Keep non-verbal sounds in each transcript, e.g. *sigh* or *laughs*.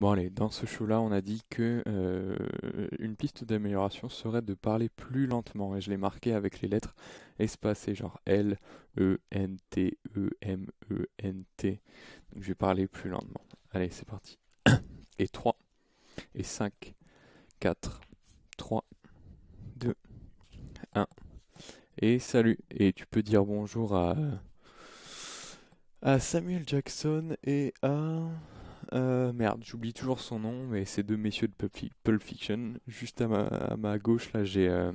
Bon allez, dans ce show-là, on a dit que euh, une piste d'amélioration serait de parler plus lentement, et je l'ai marqué avec les lettres espacées, genre L, E, N, T, E, M, E, N, T. Donc je vais parler plus lentement. Allez, c'est parti. *coughs* Et 3, et 5, 4, 3, 2, 1. Et salut, et tu peux dire bonjour à, à Samuel Jackson et à... Euh, merde, j'oublie toujours son nom, mais c'est deux messieurs de Pulp Fiction. Juste à ma, gauche, là, j'ai. Euh,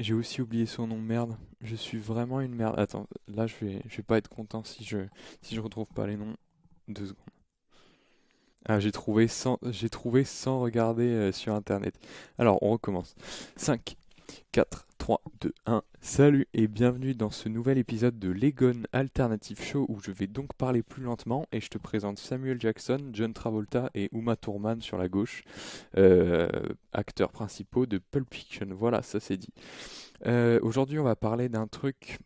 j'ai aussi oublié son nom, merde. Je suis vraiment une merde. Attends, là, je vais, je vais pas être content si je, si je retrouve pas les noms. Deux secondes. Ah, j'ai trouvé sans, j'ai trouvé sans regarder euh, sur internet. Alors, on recommence. 5, 4, 3, 2, 1. Salut et bienvenue dans ce nouvel épisode de l'Egon Alternative Show où je vais donc parler plus lentement et je te présente Samuel Jackson, John Travolta et Uma Thurman sur la gauche, euh, acteurs principaux de Pulp Fiction. Voilà, ça c'est dit. Euh, aujourd'hui, on va parler d'un truc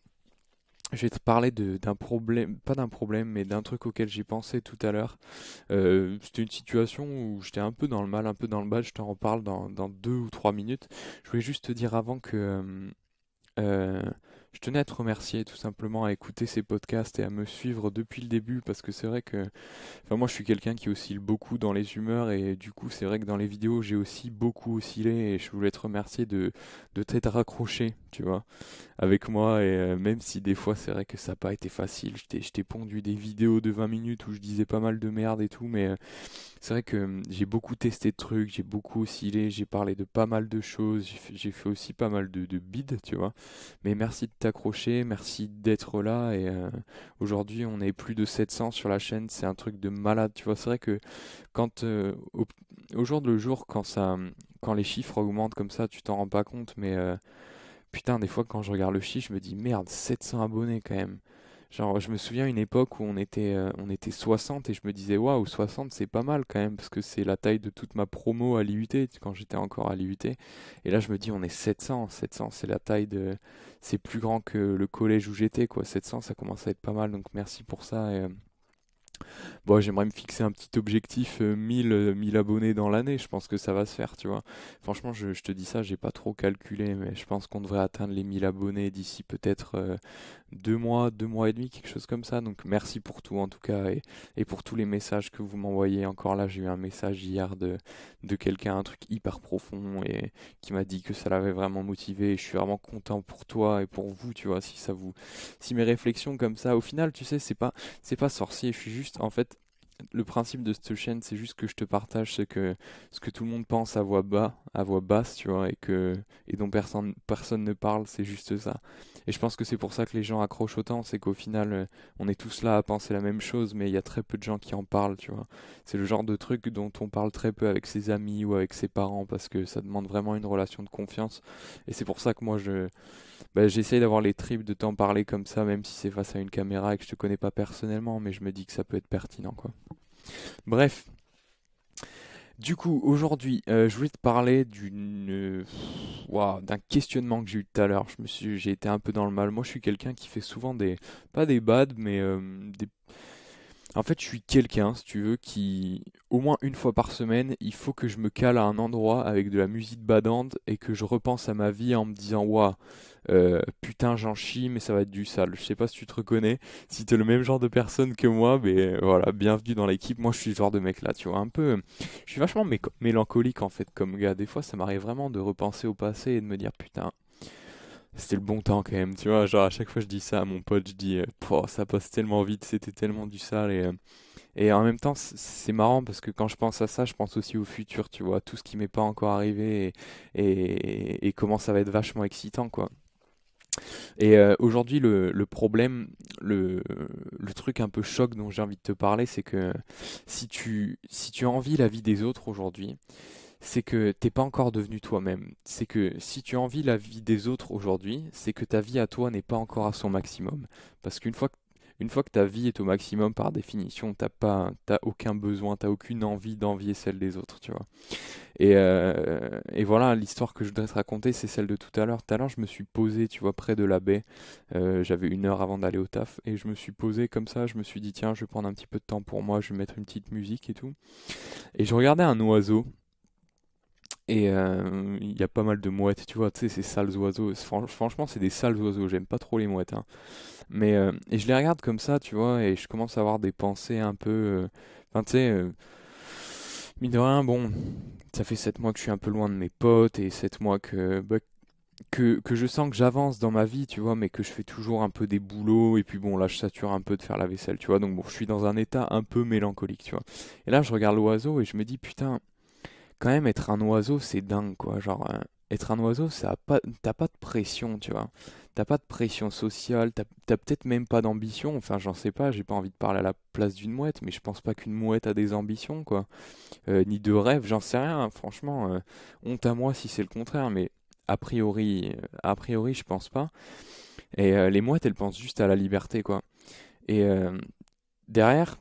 je vais te parler d'un problème, pas d'un problème, mais d'un truc auquel j'ai pensé tout à l'heure. Euh, c'était une situation où j'étais un peu dans le mal, un peu dans le bas. Je t'en reparle dans, dans, deux ou trois minutes. Je voulais juste te dire avant que euh, euh, je tenais à te remercier tout simplement à écouter ces podcasts et à me suivre depuis le début parce que c'est vrai que enfin moi je suis quelqu'un qui oscille beaucoup dans les humeurs et du coup c'est vrai que dans les vidéos j'ai aussi beaucoup oscillé et je voulais te remercier de, de t'être raccroché, tu vois, avec moi et euh, même si des fois c'est vrai que ça n'a pas été facile, je t'ai pondu des vidéos de 20 minutes où je disais pas mal de merde et tout mais euh, c'est vrai que euh, j'ai beaucoup testé de trucs, j'ai beaucoup oscillé, j'ai parlé de pas mal de choses, j'ai fait, aussi pas mal de, de bides, tu vois. Mais merci de t'accrocher, merci d'être là. Et euh, aujourd'hui, on est plus de 700 sur la chaîne, c'est un truc de malade, tu vois. C'est vrai que quand euh, au, jour jour le jour, quand ça, quand les chiffres augmentent comme ça, tu t'en rends pas compte, mais euh, putain, des fois quand je regarde le chiffre, je me dis merde, 700 abonnés quand même. Genre, je me souviens une époque où on était, euh, on était 60 et je me disais, waouh, 60 c'est pas mal quand même, parce que c'est la taille de toute ma promo à l'IUT, quand j'étais encore à l'IUT. Et là, je me dis, on est 700, 700 c'est la taille de. C'est plus grand que le collège où j'étais, quoi. 700, ça commence à être pas mal, donc merci pour ça. Et, euh, Bon, j'aimerais me fixer un petit objectif 1000, euh, euh, abonnés dans l'année, je pense que ça va se faire, tu vois. Franchement, je, te dis ça, j'ai pas trop calculé, mais je pense qu'on devrait atteindre les 1000 abonnés d'ici peut-être 2 euh, deux mois, deux mois et demi, quelque chose comme ça. Donc merci pour tout en tout cas et, pour tous les messages que vous m'envoyez. Encore là, j'ai eu un message hier de, de quelqu'un, un truc hyper profond et qui m'a dit que ça l'avait vraiment motivé. je suis vraiment content pour toi et pour vous, tu vois, si ça vous, si mes réflexions comme ça, au final, tu sais, c'est pas, c'est pas sorcier, je suis juste en fait, le principe de cette chaîne, c'est juste que je te partage ce que, ce que tout le monde pense à voix bas, à voix basse, tu vois, et que et dont personne personne ne parle, c'est juste ça. Et je pense que c'est pour ça que les gens accrochent autant, c'est qu'au final, euh, on est tous là à penser la même chose, mais il y a très peu de gens qui en parlent, tu vois. C'est le genre de truc dont on parle très peu avec ses amis ou avec ses parents parce que ça demande vraiment une relation de confiance. Et c'est pour ça que moi, je bah, j'essaye d'avoir les tripes de t'en parler comme ça, même si c'est face à une caméra et que je te connais pas personnellement, mais je me dis que ça peut être pertinent, quoi. Bref. Du coup, aujourd'hui, euh, je voulais te parler d'une, euh, d'un questionnement que j'ai eu tout à l'heure. Je me suis, j'ai été un peu dans le mal. Moi, je suis quelqu'un qui fait souvent des, pas des bads, mais euh, des, en fait, je suis quelqu'un, si tu veux, qui, au moins une fois par semaine, il faut que je me cale à un endroit avec de la musique badante et que je repense à ma vie en me disant Waouh, putain, j'en chie, mais ça va être du sale. Je sais pas si tu te reconnais, si t'es le même genre de personne que moi, mais voilà, bienvenue dans l'équipe. Moi, je suis le genre de mec là, tu vois, un peu. Je suis vachement mélancolique en fait, comme gars. Des fois, ça m'arrive vraiment de repenser au passé et de me dire Putain, c'était le bon temps quand même, tu vois. Genre, à chaque fois, je dis ça à mon pote, je dis, euh, ça passe tellement vite, c'était tellement du sale. Et, euh, et en même temps, c'est marrant parce que quand je pense à ça, je pense aussi au futur, tu vois, tout ce qui m'est pas encore arrivé et, et, comment ça va être vachement excitant, quoi. Et euh, aujourd'hui, le, le, problème, le, le, truc un peu choc dont j'ai envie de te parler, c'est que si tu, si tu envies la vie des autres aujourd'hui, c'est que t'es pas encore devenu toi-même. C'est que si tu envies la vie des autres aujourd'hui, c'est que ta vie à toi n'est pas encore à son maximum. Parce qu'une fois que une fois que ta vie est au maximum, par définition, t'as pas, t'as aucun besoin, t'as aucune envie d'envier celle des autres, tu vois. Et, euh, et voilà, l'histoire que je voudrais te raconter, c'est celle de tout à l'heure. Tout à l'heure, je me suis posé, tu vois, près de la baie. Euh, j'avais une heure avant d'aller au taf, et je me suis posé comme ça. Je me suis dit, tiens, je vais prendre un petit peu de temps pour moi, je vais mettre une petite musique et tout. Et je regardais un oiseau et euh, il y a pas mal de mouettes, tu vois, tu sais, ces sales oiseaux. franchement, c'est des sales oiseaux, j'aime pas trop les mouettes. Hein. Mais, euh, et je les regarde comme ça, tu vois, et je commence à avoir des pensées un peu. Euh, enfin, tu sais, mine de rien, bon, ça fait 7 mois que je suis un peu loin de mes potes, et 7 mois que, bah, que, que, je sens que j'avance dans ma vie, tu vois, mais que je fais toujours un peu des boulots, et puis bon, là, je sature un peu de faire la vaisselle, tu vois, donc bon, je suis dans un état un peu mélancolique, tu vois. Et là, je regarde l'oiseau et je me dis, putain, quand même être un oiseau, c'est dingue quoi. Genre euh, être un oiseau, ça a pas, t'as pas de pression, tu vois. T'as pas de pression sociale, t'as, peut-être même pas d'ambition. Enfin, j'en sais pas. J'ai pas envie de parler à la place d'une mouette, mais je pense pas qu'une mouette a des ambitions quoi, euh, ni de rêve. J'en sais rien. Franchement, euh, honte à moi si c'est le contraire, mais a priori, a priori, je pense pas. Et les mouettes, elles pensent juste à la liberté quoi. Et derrière,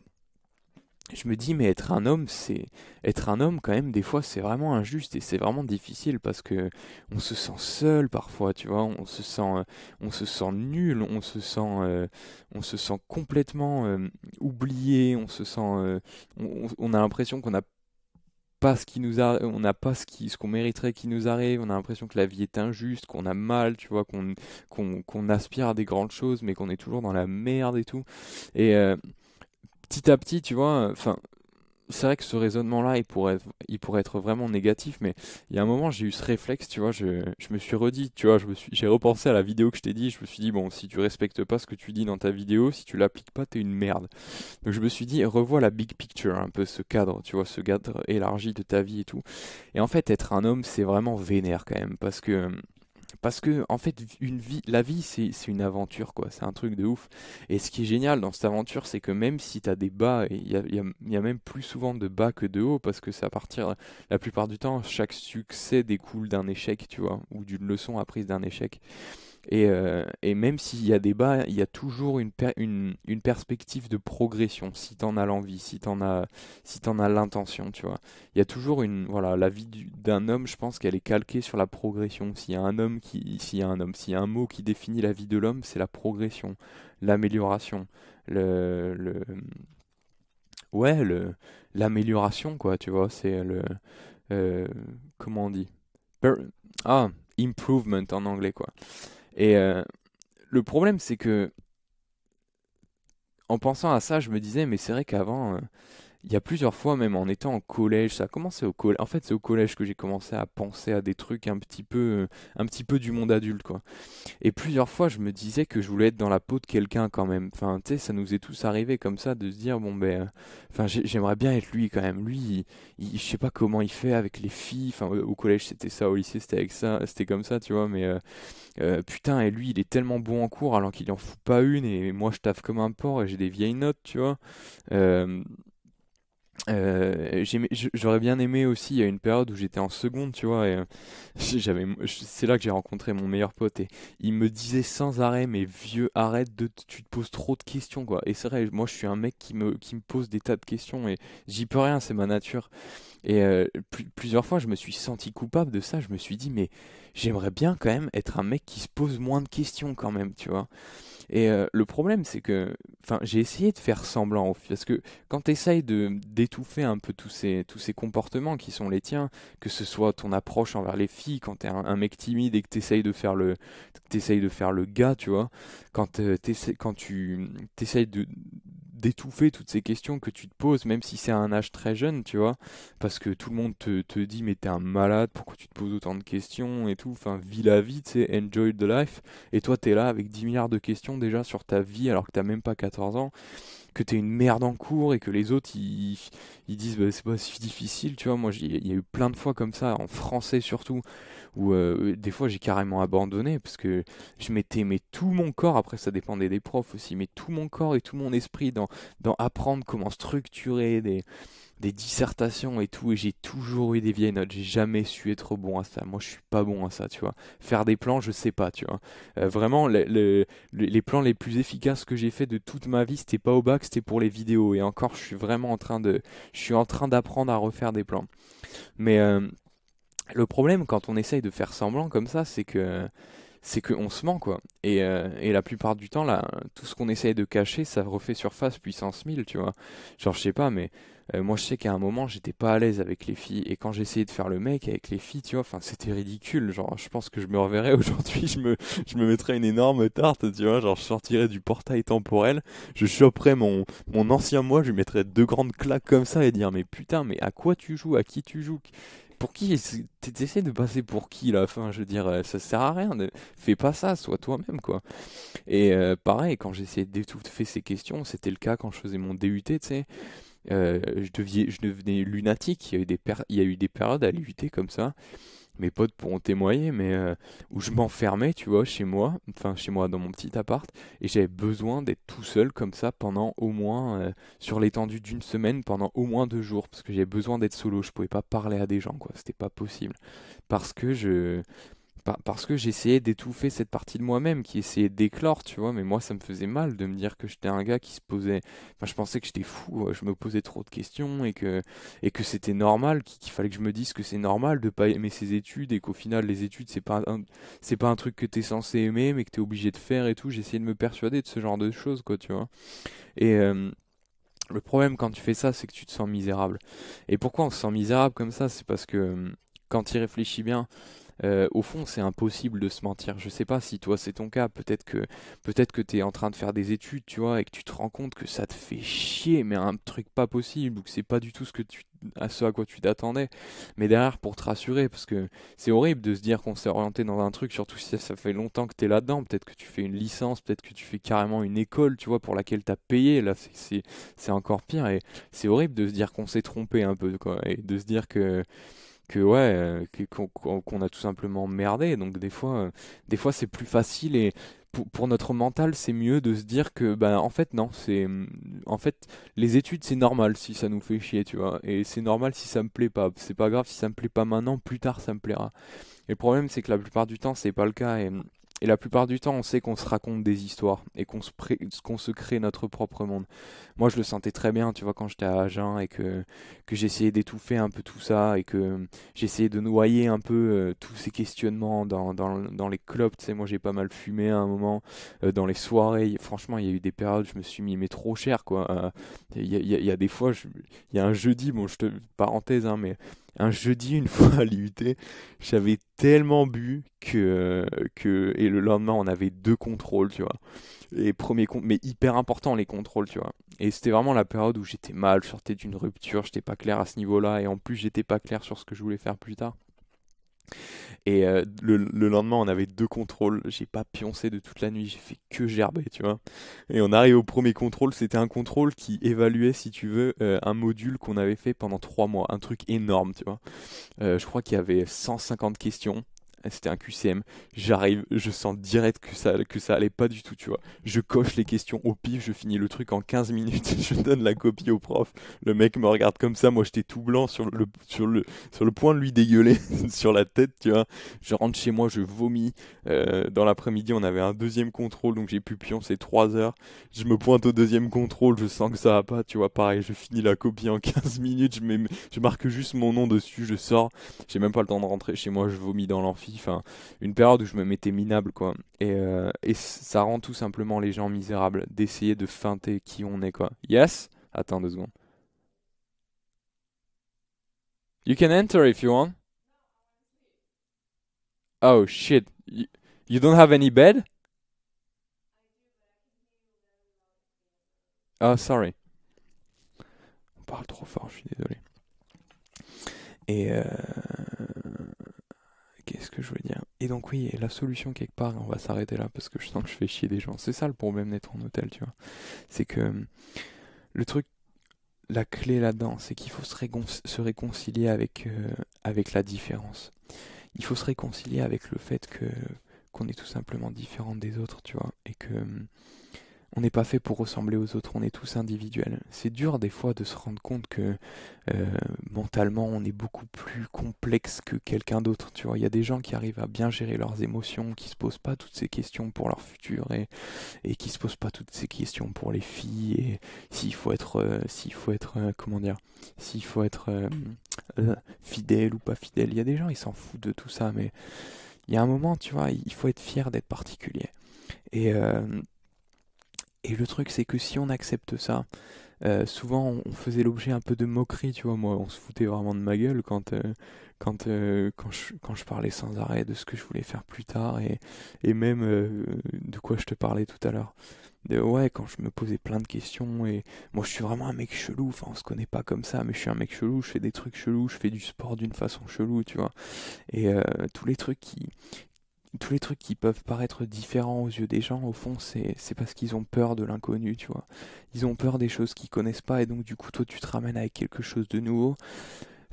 je me dis mais être un homme c'est être un homme quand même des fois c'est vraiment injuste et c'est vraiment difficile parce que on se sent seul parfois tu vois on se sent euh, on se sent nul on se sent euh, on se sent complètement euh, oublié on se sent on, on, a l'impression qu'on n'a pas ce qui nous a on n'a pas ce qui ce qu'on mériterait qui nous arrive on a l'impression que la vie est injuste qu'on a mal tu vois qu'on qu'on qu'on aspire à des grandes choses mais qu'on est toujours dans la merde et tout et petit à petit, tu vois, enfin, c'est vrai que ce raisonnement-là, il pourrait, être, il pourrait être vraiment négatif, mais il y a un moment, j'ai eu ce réflexe, tu vois, je, je me suis redit, tu vois, je me j'ai repensé à la vidéo que je t'ai dit, je me suis dit, bon, si tu respectes pas ce que tu dis dans ta vidéo, si tu l'appliques pas, t'es une merde. Donc je me suis dit, revois la big picture, un peu ce cadre, tu vois, ce cadre élargi de ta vie et tout. Et en fait, être un homme, c'est vraiment vénère quand même, parce que parce que en fait une vie la vie c'est une aventure quoi c'est un truc de ouf et ce qui est génial dans cette aventure c'est que même si t'as des bas il y a, y a, même plus souvent de bas que de haut parce que c'est à partir la plupart du temps chaque succès découle d'un échec tu vois ou d'une leçon apprise d'un échec et, euh, et même s'il y a débat, il y a toujours une, perspective de progression, si t'en as l'envie, si t'en as, si as l'intention, tu vois. Il y a toujours une, voilà, la vie d'un homme, je pense qu'elle est calquée sur la progression. S'il y a un homme qui, s'il y a un homme, s'il y a un mot qui définit la vie de l'homme, c'est la progression, l'amélioration, le, le, ouais, l'amélioration, quoi, tu vois, c'est le, euh, comment on dit? Ah, improvement en anglais, quoi. Et euh, le problème, c'est que en pensant à ça, je me disais, mais c'est vrai qu'avant, euh, il y a plusieurs fois, même en étant en collège, ça a commencé au collège. En fait, c'est au collège que j'ai commencé à penser à des trucs un petit peu, un petit peu du monde adulte, quoi. Et plusieurs fois, je me disais que je voulais être dans la peau de quelqu'un, quand même. Enfin, tu sais, ça nous est tous arrivé comme ça de se dire, bon ben, euh, enfin, j'aimerais bien être lui, quand même. Lui, je sais pas comment il fait avec les filles. Enfin, au collège, c'était ça, au lycée, c'était avec ça, c'était comme ça, tu vois. Mais euh, euh, putain, et lui, il est tellement bon en cours alors qu'il en fout pas une. Et moi, je taffe comme un porc et j'ai des vieilles notes, tu vois. Euh, j'aurais bien aimé aussi, il y a une période où j'étais en seconde, tu vois, et euh, *laughs* j'avais, c'est là que j'ai rencontré mon meilleur pote et il me disait sans arrêt, mais vieux, arrête de, tu te poses trop de questions, quoi. Et c'est vrai, moi je suis un mec qui me, qui me pose des tas de questions et j'y peux rien, c'est ma nature. Et euh, plusieurs fois, je me suis senti coupable de ça, je me suis dit, mais j'aimerais bien quand même être un mec qui se pose moins de questions quand même, tu vois. Et euh, le problème, c'est que, enfin, j'ai essayé de faire semblant, parce que quand tu de d'étouffer un peu tous ces tous ces comportements qui sont les tiens, que ce soit ton approche envers les filles, quand t'es un, un mec timide et que t'essayes de faire le t'essayes de faire le gars, tu vois, quand euh, quand tu t'essayes de d'étouffer toutes ces questions que tu te poses, même si c'est à un âge très jeune, tu vois, parce que tout le monde te, dit mais t'es un malade, pourquoi tu te poses autant de questions et tout, enfin vis la vie, tu sais, enjoy the life, et toi t'es là avec 10 milliards de questions déjà sur ta vie alors que t'as même pas 14 ans, que t'es une merde en cours et que les autres ils, disent bah, c'est pas si difficile, tu vois. Moi, il y a eu plein de fois comme ça, en français surtout, où euh, des fois j'ai carrément abandonné parce que je mettais mais tout mon corps, après ça dépendait des profs aussi, mais tout mon corps et tout mon esprit dans, dans apprendre comment structurer des des dissertations et tout, et j'ai toujours eu des vieilles notes. J'ai jamais su être bon à ça. Moi, je suis pas bon à ça, tu vois. Faire des plans, je sais pas, tu vois. Euh, vraiment, les plans les plus efficaces que j'ai fait de toute ma vie, c'était pas au bac, c'était pour les vidéos. Et encore, je suis vraiment en train de, je suis en train d'apprendre à refaire des plans. Mais euh, le problème quand on essaye de faire semblant comme ça, c'est que c'est qu'on se ment quoi. Et, euh, et, la plupart du temps, là, tout ce qu'on essaye de cacher, ça refait surface puissance 1000, tu vois. Genre, je sais pas, mais euh, moi, je sais qu'à un moment, j'étais pas à l'aise avec les filles. Et quand j'essayais de faire le mec avec les filles, tu vois, enfin, c'était ridicule. Genre, je pense que je me reverrais *laughs* aujourd'hui, je me, je me mettrais une énorme tarte, tu vois. Genre, je sortirais du portail temporel, je choperais mon, ancien moi, je lui mettrais deux grandes claques comme ça et dire, mais putain, mais à quoi tu joues? À qui tu joues? pour qui t'essaies de passer pour qui là Enfin, je veux dire, euh, ça sert à rien. Fais pas ça, sois toi-même quoi. Et euh, pareil, quand j'essayais de faire ces questions, c'était le cas quand je faisais mon DUT, tu sais. Euh, je, deviais, je devenais lunatique. Il y, a eu des il y a eu des périodes à l'UT comme ça. Mes potes pourront témoigner, mais euh, où je m'enfermais, tu vois, chez moi, enfin chez moi dans mon petit appart, et j'avais besoin d'être tout seul comme ça pendant au moins, euh, sur l'étendue d'une semaine, pendant au moins deux jours, parce que j'avais besoin d'être solo, je pouvais pas parler à des gens, quoi, c'était pas possible. Parce que je, parce que j'essayais d'étouffer cette partie de moi-même qui essayait d'éclore, tu vois, mais moi ça me faisait mal de me dire que j'étais un gars qui se posait, enfin je pensais que j'étais fou, euh, je me posais trop de questions et que, et que c'était normal, qu'il fallait que je me dise que c'est normal de pas aimer ses études et qu'au final les études c'est pas un, c'est pas un truc que t'es censé aimer mais que t'es obligé de faire et tout, j'essayais de me persuader de ce genre de choses quoi, tu vois. Et euh, le problème quand tu fais ça, c'est que tu te sens misérable. Et pourquoi on se sent misérable comme ça C'est parce que euh, quand il réfléchit bien, euh, au fond, c'est impossible de se mentir. Je sais pas si toi c'est ton cas. Peut-être que peut-être que t'es en train de faire des études, tu vois, et que tu te rends compte que ça te fait chier, mais un truc pas possible, ou que c'est pas du tout ce que tu à ce à quoi tu t'attendais. Mais derrière, pour te rassurer, parce que c'est horrible de se dire qu'on s'est orienté dans un truc, surtout si ça fait longtemps que t'es là-dedans. Peut-être que tu fais une licence, peut-être que tu fais carrément une école, tu vois, pour laquelle t'as payé. Là, c'est encore pire. Et c'est horrible de se dire qu'on s'est trompé un peu, quoi, et de se dire que que ouais, euh, qu'on a tout simplement merdé. Donc des fois, euh, des fois c'est plus facile et pour, notre mental, c'est mieux de se dire que ben en fait non, c'est mmh, en fait les études c'est normal si ça nous fait chier, tu vois, et c'est normal si ça me plaît pas. C'est pas grave si ça me plaît pas maintenant, plus tard ça me plaira. Et le problème c'est que la plupart du temps c'est pas le cas et mmh, et la plupart du temps, on sait qu'on se raconte des histoires et qu'on se, se crée notre propre monde. Moi, je le sentais très bien, tu vois, quand j'étais à Agen et que, que j'essayais d'étouffer un peu tout ça et que j'essayais de noyer un peu euh, tous ces questionnements dans, dans, les clubs. Tu sais, moi, j'ai pas mal fumé à un moment, euh, dans les soirées. Franchement, il y a eu des périodes, où je me suis mis, mais trop cher, quoi. Euh, il y, a, des fois, il y a un jeudi, bon, je te. parenthèse, hein, mais un jeudi, une *laughs* fois à l'IUT, j'avais tellement bu que, que. Et le lendemain, on avait deux contrôles, tu vois. Et premier mais hyper important les contrôles, tu vois. Et c'était vraiment la période où j'étais mal, je sortais d'une rupture, j'étais pas clair à ce niveau-là, et en plus, j'étais pas clair sur ce que je voulais faire plus tard. Et euh, le, lendemain, on avait deux contrôles. J'ai pas pioncé de toute la nuit, j'ai fait que gerber, tu vois. Et on arrive au premier contrôle. C'était un contrôle qui évaluait, si tu veux, euh, un module qu'on avait fait pendant trois mois. Un truc énorme, tu vois. Euh, je crois qu'il y avait 150 questions c'était un QCM. J'arrive, je sens direct que ça, que ça allait pas du tout, tu vois. Je coche les questions au pif, je finis le truc en 15 minutes, *laughs* je donne la copie au prof. Le mec me regarde comme ça, moi j'étais tout blanc sur le, sur le, sur le point de lui dégueuler *laughs* sur la tête, tu vois. Je rentre chez moi, je vomis. Euh, dans l'après-midi, on avait un deuxième contrôle, donc j'ai pu pioncer 3 heures. Je me pointe au deuxième contrôle, je sens que ça va pas, tu vois. Pareil, je finis la copie en 15 *laughs* minutes, je, je marque juste mon nom dessus, je sors. J'ai même pas le temps de rentrer chez moi, je vomis dans l'amphi, une période où je me mettais minable, quoi. Et, euh, ça rend tout simplement les gens misérables d'essayer de feinter qui on est, quoi. Yes? Attends deux secondes. You can enter if you want. Oh shit. You, you don't have any bed? Oh, sorry. On parle trop fort, je suis désolé. Et euh qu'est-ce que je veux dire Et donc oui, la solution quelque part, on va s'arrêter là parce que je sens que je fais chier des gens. C'est ça le problème d'être en hôtel, tu vois. C'est que hum, le truc, la clé là-dedans, c'est qu'il faut se, réconcilier avec, euh, avec la différence. Il faut se réconcilier avec le fait que qu'on est tout simplement différent des autres, tu vois, et que hum, on n'est pas fait pour ressembler aux autres, on est tous individuels. C'est dur des fois de se rendre compte que euh, mentalement on est beaucoup plus complexe que quelqu'un d'autre. Tu vois, il y a des gens qui arrivent à bien gérer leurs émotions, qui se posent pas toutes ces questions pour leur futur et, et qui se posent pas toutes ces questions pour les filles et s'il faut être, euh, s'il faut être, euh, comment dire, s'il faut être fidèle ou pas fidèle. Il y a des gens ils s'en foutent de tout ça, mais il y a un moment, tu vois, il faut être fier d'être particulier et et le truc, c'est que si on accepte ça, euh, souvent on faisait l'objet un peu de moquerie, tu vois. Moi, on se foutait vraiment de ma gueule quand, euh, quand, euh, quand, je, quand, je, parlais sans arrêt de ce que je voulais faire plus tard et, et même de quoi je te parlais tout à l'heure. ouais, quand je me posais plein de questions et moi je suis vraiment un mec chelou, enfin on se connaît pas comme ça, mais je suis un mec chelou, je fais des trucs chelous, je fais du sport d'une façon chelou, tu vois. Et tous les trucs qui, tous les trucs qui peuvent paraître différents aux yeux des gens, au fond, c'est, c'est parce qu'ils ont peur de l'inconnu, tu vois. Ils ont peur des choses qu'ils connaissent pas, et donc du coup, toi, tu te ramènes avec quelque chose de nouveau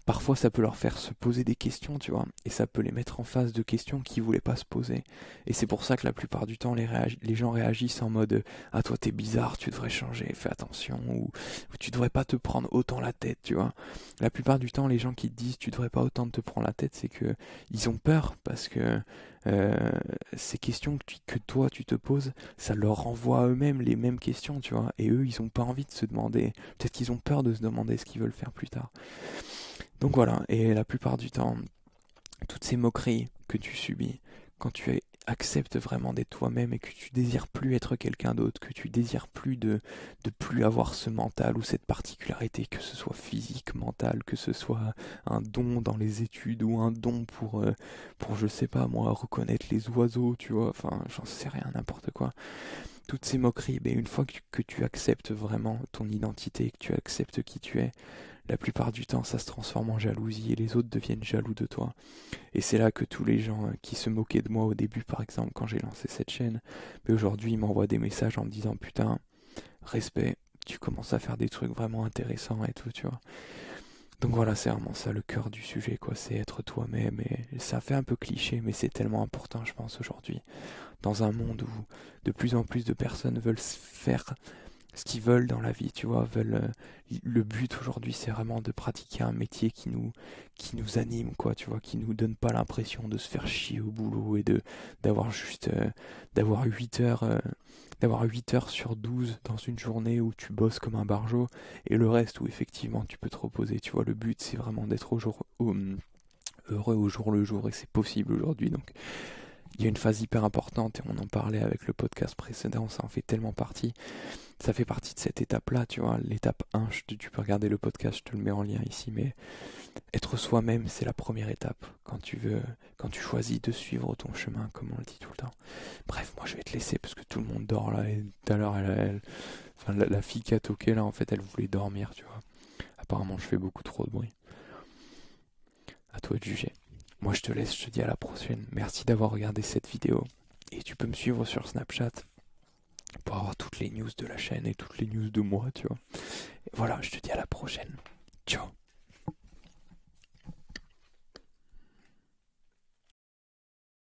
parfois ça peut leur faire se poser des questions, tu vois, et ça peut les mettre en face de questions qu'ils voulaient pas se poser. Et c'est pour ça que la plupart du temps, les, gens réagissent en mode Ah, toi, t'es bizarre, tu devrais changer, fais attention, ou, tu devrais pas te prendre autant la tête, tu vois. La plupart du temps, les gens qui te disent Tu devrais pas autant te prendre la tête, c'est que ils ont peur parce que euh, ces questions que, que, toi tu te poses, ça leur renvoie à eux-mêmes les mêmes questions, tu vois. Et eux, ils ont pas envie de se demander. Peut-être qu'ils ont peur de se demander ce qu'ils veulent faire plus tard. Donc voilà, et la plupart du temps, toutes ces moqueries que tu subis, quand tu acceptes vraiment d'être toi-même et que tu désires plus être quelqu'un d'autre, que tu désires plus de, de plus avoir ce mental ou cette particularité, que ce soit physique, mental, que ce soit un don dans les études ou un don pour, euh, pour je sais pas moi, reconnaître les oiseaux, tu vois, enfin j'en sais rien, n'importe quoi toutes ces moqueries, mais ben, une fois que que tu acceptes vraiment ton identité, que tu acceptes qui tu es, la plupart du temps ça se transforme en jalousie et les autres deviennent jaloux de toi. Et c'est là que tous les gens euh, qui se moquaient de moi au début par exemple quand j'ai lancé cette chaîne, mais aujourd'hui ils m'envoient des messages en me disant putain, respect, tu commences à faire des trucs vraiment intéressants et tout, tu vois. Donc voilà, c'est vraiment ça le cœur du sujet, quoi. C'est être toi-même. Et ça fait un peu cliché, mais c'est tellement important, je pense, aujourd'hui. Dans un monde où de plus en plus de personnes veulent se faire ce qu'ils veulent dans la vie, tu vois, veulent euh, le but aujourd'hui, c'est vraiment de pratiquer un métier qui nous qui nous anime quoi, tu vois, qui nous donne pas l'impression de se faire chier au boulot et de d'avoir juste euh, d'avoir 8 heures euh, d'avoir 8 heures sur 12 dans une journée où tu bosses comme un barjo et le reste où effectivement tu peux te reposer, tu vois, le but c'est vraiment d'être au jour hum, heureux au jour le jour et c'est possible aujourd'hui donc il y a une phase hyper importante et on en parlait avec le podcast précédent, ça en fait tellement partie ça fait partie de cette étape-là, tu vois. L'étape 1, tu peux regarder le podcast, je te le mets en lien ici, mais être soi-même, c'est la première étape quand tu veux, quand tu choisis de suivre ton chemin, comme on le dit tout le temps. Bref, moi je vais te laisser parce que tout le monde dort là, et tout à l'heure, la, la, fille qui a toqué là, en fait, elle voulait dormir, tu vois. Apparemment, je fais beaucoup trop de bruit. À toi de juger. Moi je te laisse, je te dis à la prochaine. Merci d'avoir regardé cette vidéo. Et tu peux me suivre sur Snapchat pour avoir toutes les news de la chaîne et toutes les news de moi, tu vois. voilà, je te dis à la prochaine. Ciao